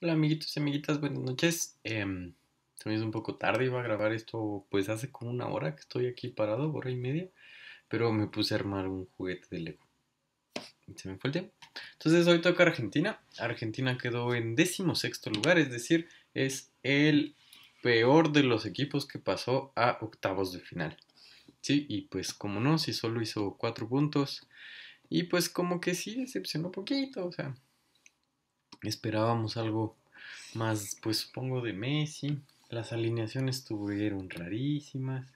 Hola amiguitos y amiguitas, buenas noches. También em, se un poco tarde, iba a grabar esto pues hace como una hora que estoy aquí parado, hora y media, pero me puse a armar un juguete de Lego. Se me fue el tiempo. Entonces hoy toca Argentina. Argentina quedó en décimo sexto lugar, es decir, es el peor de los equipos que pasó a octavos de final. Sí, y pues como no, si solo hizo cuatro puntos. Y pues como que sí decepcionó poquito, o sea, Esperábamos algo más, pues supongo, de Messi. Las alineaciones tuvieron rarísimas.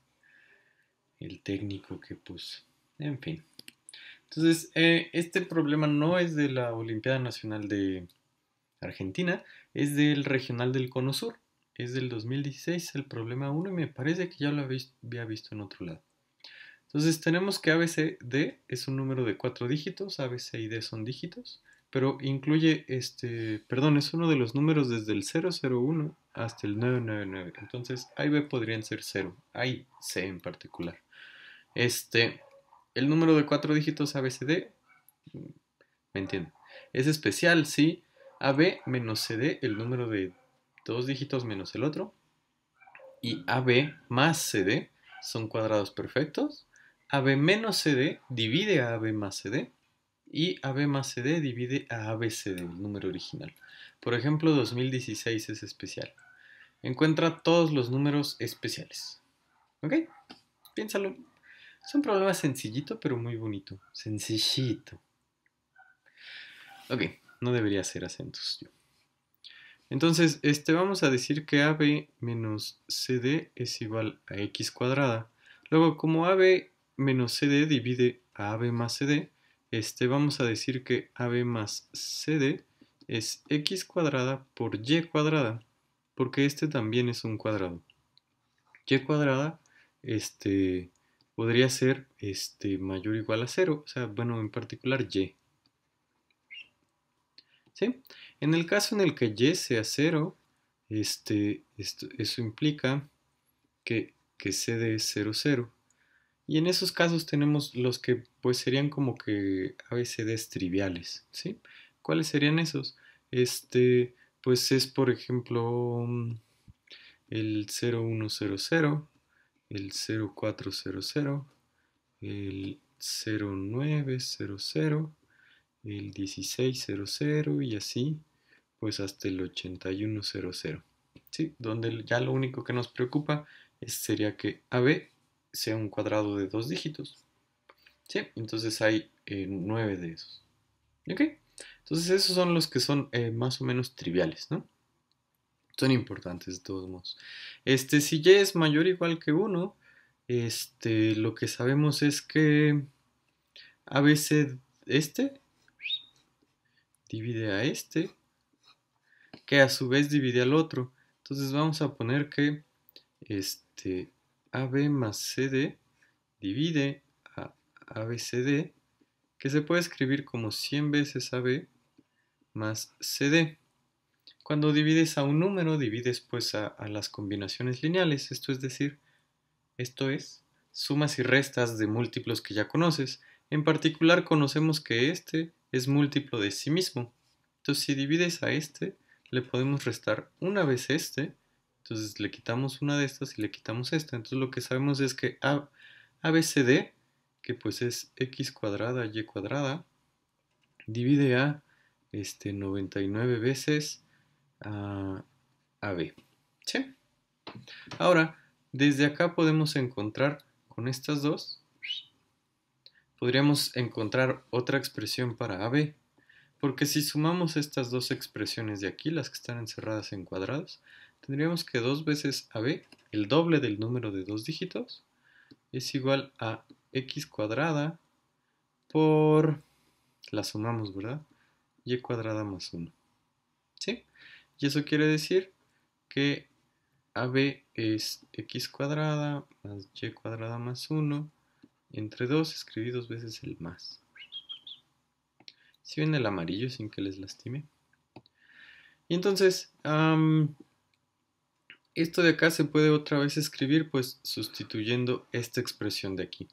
El técnico que puso, en fin. Entonces, eh, este problema no es de la Olimpiada Nacional de Argentina, es del Regional del Cono Sur. Es del 2016 el problema 1 y me parece que ya lo había visto en otro lado. Entonces tenemos que ABCD es un número de cuatro dígitos, ABC y D son dígitos pero incluye este, perdón, es uno de los números desde el 001 hasta el 999. Entonces, A y B podrían ser 0, A y C en particular. Este, el número de cuatro dígitos ABCD, me entiendo, es especial si AB menos CD, el número de dos dígitos menos el otro, y AB más CD son cuadrados perfectos. AB menos CD divide a AB más CD y AB más CD divide a ABCD, el número original. Por ejemplo, 2016 es especial. Encuentra todos los números especiales. ¿Ok? Piénsalo. Es un problema sencillito, pero muy bonito. Sencillito. Ok, no debería ser acentos yo. Entonces, este, vamos a decir que AB menos CD es igual a X cuadrada. Luego, como AB menos CD divide a AB más CD, este, vamos a decir que AB más CD es x cuadrada por y cuadrada, porque este también es un cuadrado. y cuadrada este, podría ser este, mayor o igual a 0, o sea, bueno, en particular y. ¿Sí? En el caso en el que y sea cero, este, eso implica que, que CD es 0, 0. Y en esos casos tenemos los que pues serían como que ABCDs triviales, ¿sí? ¿Cuáles serían esos? Este, pues es por ejemplo mm, el 0100, el 0400, el 0900, el 1600 y así, pues hasta el 8100. ¿Sí? Donde ya lo único que nos preocupa es, sería que AB sea un cuadrado de dos dígitos. Entonces hay eh, nueve de esos. ¿Ok? Entonces esos son los que son eh, más o menos triviales, ¿no? Son importantes de todos modos. Este, si y es mayor o igual que 1, este, lo que sabemos es que a veces este divide a este, que a su vez divide al otro. Entonces vamos a poner que este AB más CD divide a ABCD, que se puede escribir como 100 veces AB más CD. Cuando divides a un número, divides pues a, a las combinaciones lineales, esto es decir, esto es, sumas y restas de múltiplos que ya conoces. En particular conocemos que este es múltiplo de sí mismo. Entonces si divides a este, le podemos restar una vez este entonces le quitamos una de estas y le quitamos esta. Entonces lo que sabemos es que A, ABCD, que pues es x cuadrada, y cuadrada, divide a este, 99 veces a AB. ¿Sí? Ahora, desde acá podemos encontrar con estas dos, podríamos encontrar otra expresión para AB. Porque si sumamos estas dos expresiones de aquí, las que están encerradas en cuadrados, tendríamos que dos veces AB, el doble del número de dos dígitos, es igual a x cuadrada por, la sumamos, ¿verdad? y cuadrada más 1. ¿Sí? Y eso quiere decir que AB es x cuadrada más y cuadrada más 1. Entre 2 escribí dos veces el más. Si ¿Sí el amarillo sin que les lastime. Y entonces, esto de acá se puede otra vez escribir pues sustituyendo esta expresión de aquí.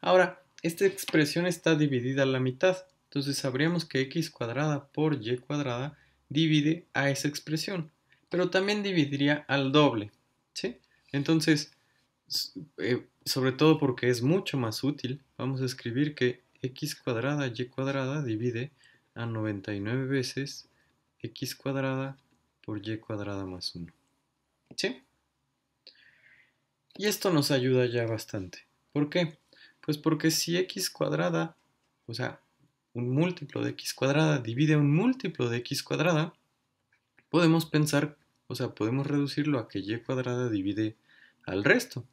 Ahora, esta expresión está dividida a la mitad, entonces sabríamos que x cuadrada por y cuadrada divide a esa expresión, pero también dividiría al doble, ¿sí? Entonces, eh, sobre todo porque es mucho más útil, vamos a escribir que x cuadrada y cuadrada divide a 99 veces x cuadrada por y cuadrada más 1. ¿Sí? Y esto nos ayuda ya bastante. ¿Por qué? Pues porque si x cuadrada, o sea, un múltiplo de x cuadrada divide un múltiplo de x cuadrada, podemos pensar, o sea, podemos reducirlo a que y cuadrada divide al resto.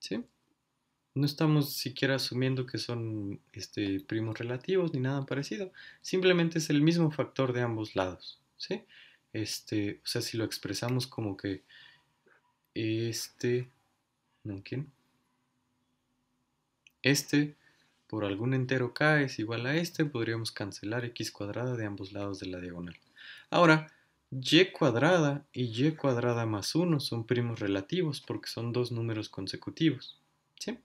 ¿Sí? No estamos siquiera asumiendo que son este, primos relativos ni nada parecido. Simplemente es el mismo factor de ambos lados. ¿Sí? este, o sea, si lo expresamos como que este, ¿no Este por algún entero k es igual a este, podríamos cancelar x cuadrada de ambos lados de la diagonal. Ahora, y cuadrada y y cuadrada más 1 son primos relativos porque son dos números consecutivos. ¿sí?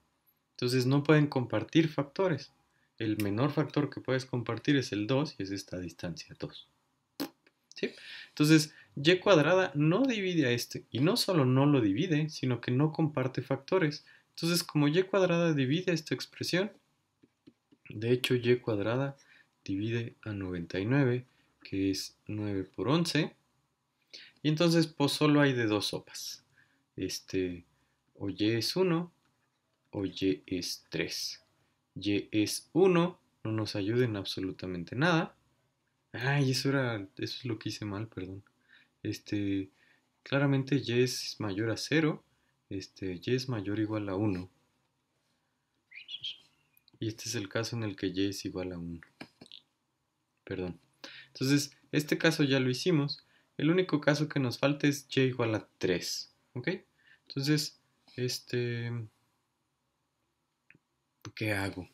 Entonces no pueden compartir factores. El menor factor que puedes compartir es el 2 y es esta distancia 2. Entonces, y cuadrada no divide a este y no solo no lo divide, sino que no comparte factores. Entonces, como y cuadrada divide esta expresión, de hecho y cuadrada divide a 99, que es 9 por 11. Y entonces, pues solo hay de dos sopas. Este, o y es 1 o y es 3. Y es 1 no nos ayuda en absolutamente nada. Ay, eso era, eso es lo que hice mal, perdón. Este, claramente y es mayor a 0, este, y es mayor o igual a 1. Y este es el caso en el que y es igual a 1. Perdón. Entonces, este caso ya lo hicimos. El único caso que nos falta es y igual a 3. ¿Ok? Entonces, este... ¿Qué hago?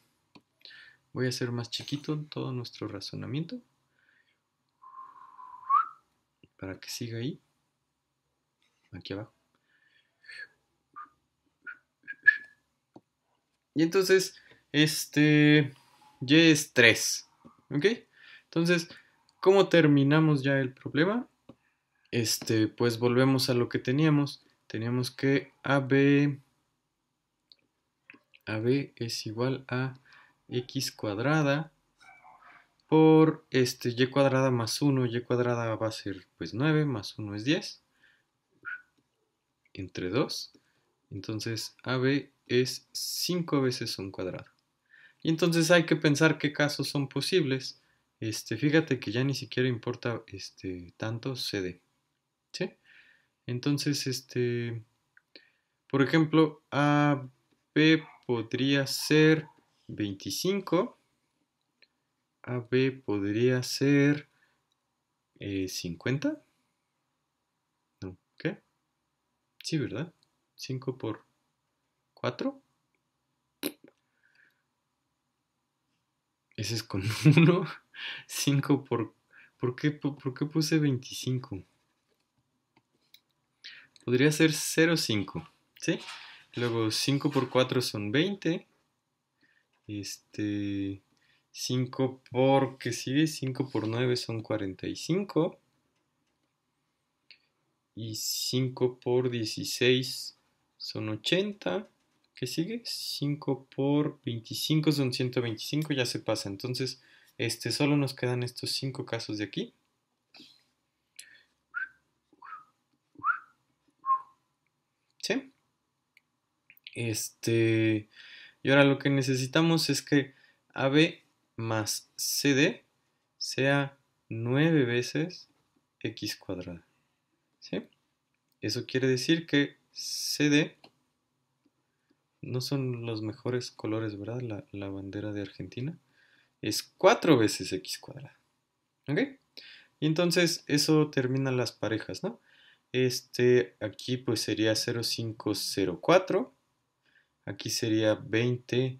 Voy a hacer más chiquito todo nuestro razonamiento para que siga ahí, aquí abajo. Y entonces, este, y es 3, ¿ok? Entonces, ¿cómo terminamos ya el problema? Este, pues volvemos a lo que teníamos. Teníamos que AB, AB es igual a x cuadrada por este y cuadrada más 1, y cuadrada va a ser pues 9, más 1 es 10, entre 2, entonces AB es 5 veces un cuadrado. Y entonces hay que pensar qué casos son posibles. Este, fíjate que ya ni siquiera importa este, tanto CD. ¿sí? Entonces, este, por ejemplo, AB podría ser 25 AB podría ser eh, 50. No, ¿qué? Sí, ¿verdad? 5 por 4. Ese es con 1. 5 por... ¿Por qué, por qué puse 25? Podría ser 0,5, ¿sí? Luego 5 por 4 son 20. Este... 5 por, ¿qué sigue? 5 por 9 son 45. Y 5 por 16 son 80. ¿Qué sigue? 5 por 25 son 125, ya se pasa. Entonces, este, solo nos quedan estos 5 casos de aquí. ¿Sí? Este, y ahora lo que necesitamos es que AB más CD sea 9 veces x cuadrada. ¿Sí? Eso quiere decir que CD no son los mejores colores, ¿verdad? La, bandera de Argentina es 4 veces x cuadrada. ¿Ok? Y entonces eso termina las parejas, ¿no? Este aquí pues sería 0504. Aquí sería 20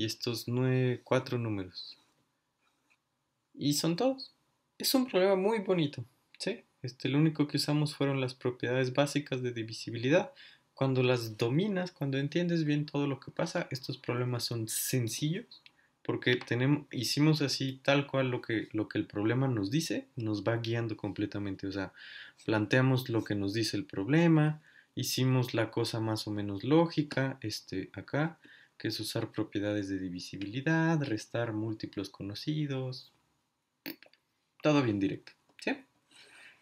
y estos cuatro números. Y son todos. Es un problema muy bonito, ¿sí? Este, lo único que usamos fueron las propiedades básicas de divisibilidad. Cuando las dominas, cuando entiendes bien todo lo que pasa, estos problemas son sencillos porque tenemos, hicimos así tal cual lo que, lo que el problema nos dice, nos va guiando completamente. O sea, planteamos lo que nos dice el problema, hicimos la cosa más o menos lógica, este, acá, que es usar propiedades de divisibilidad, restar múltiplos conocidos, todo bien directo. ¿sí?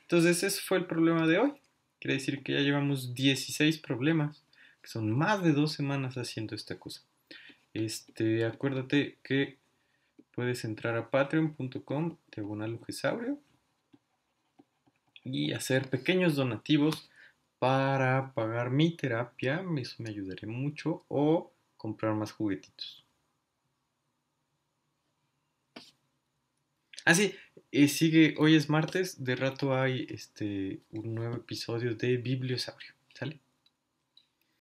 Entonces ese fue el problema de hoy. Quiere decir que ya llevamos 16 problemas, que son más de dos semanas haciendo esta cosa. Este, acuérdate que puedes entrar a patreon.com diagonal y hacer pequeños donativos para pagar mi terapia, eso me ayudaré mucho, o comprar más juguetitos. Ah, sí, eh, sigue, hoy es martes, de rato hay este, un nuevo episodio de Bibliosaurio, ¿sale?